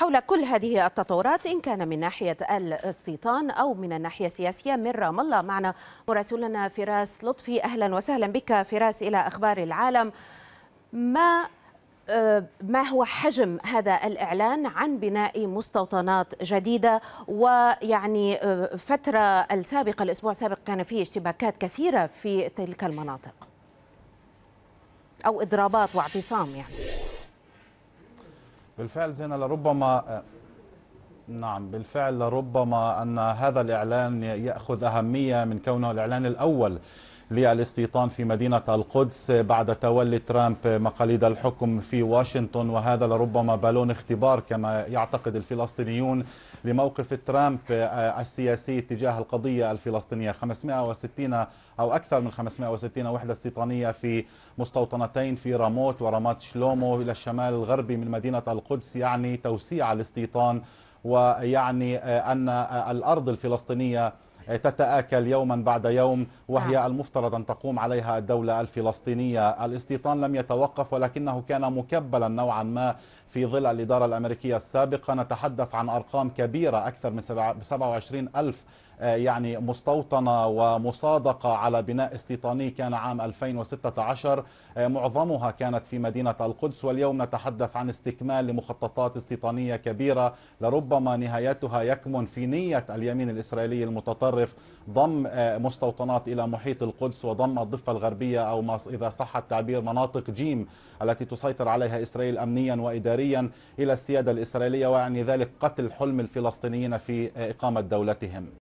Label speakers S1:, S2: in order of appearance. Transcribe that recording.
S1: حول كل هذه التطورات إن كان من ناحية الاستيطان أو من الناحية السياسية من رام الله معنا مراسلنا فراس لطفي أهلا وسهلا بك فراس إلى أخبار العالم ما آه، ما هو حجم هذا الإعلان عن بناء مستوطنات جديدة ويعني آه، فترة السابقة الأسبوع السابق كان فيه اشتباكات كثيرة في تلك المناطق أو إضرابات واعتصام يعني
S2: بالفعل زينة لربما نعم بالفعل لربما أن هذا الإعلان يأخذ أهمية من كونه الإعلان الأول للاستيطان في مدينة القدس بعد تولي ترامب مقاليد الحكم في واشنطن وهذا لربما بالون اختبار كما يعتقد الفلسطينيون لموقف ترامب السياسي تجاه القضية الفلسطينية 560 أو أكثر من 560 وحدة استيطانية في مستوطنتين في راموت ورامات شلومو إلى الشمال الغربي من مدينة القدس يعني توسيع الاستيطان ويعني أن الأرض الفلسطينية تتآكل يوما بعد يوم وهي نعم. المفترض أن تقوم عليها الدولة الفلسطينية الاستيطان لم يتوقف ولكنه كان مكبلا نوعا ما في ظل الإدارة الأمريكية السابقة نتحدث عن أرقام كبيرة أكثر من 27 ألف آه، يعني مستوطنة ومصادقة على بناء استيطاني كان عام 2016 آه، معظمها كانت في مدينة القدس واليوم نتحدث عن استكمال لمخططات استيطانية كبيرة لربما نهايتها يكمن في نية اليمين الإسرائيلي المتطرف تعرف ضم آه، مستوطنات إلى محيط القدس وضم الضفة الغربية أو ما إذا صح التعبير مناطق جيم التي تسيطر عليها إسرائيل أمنيا وإداريا إلى السيادة الإسرائيلية ويعني ذلك قتل حلم الفلسطينيين في آه، إقامة دولتهم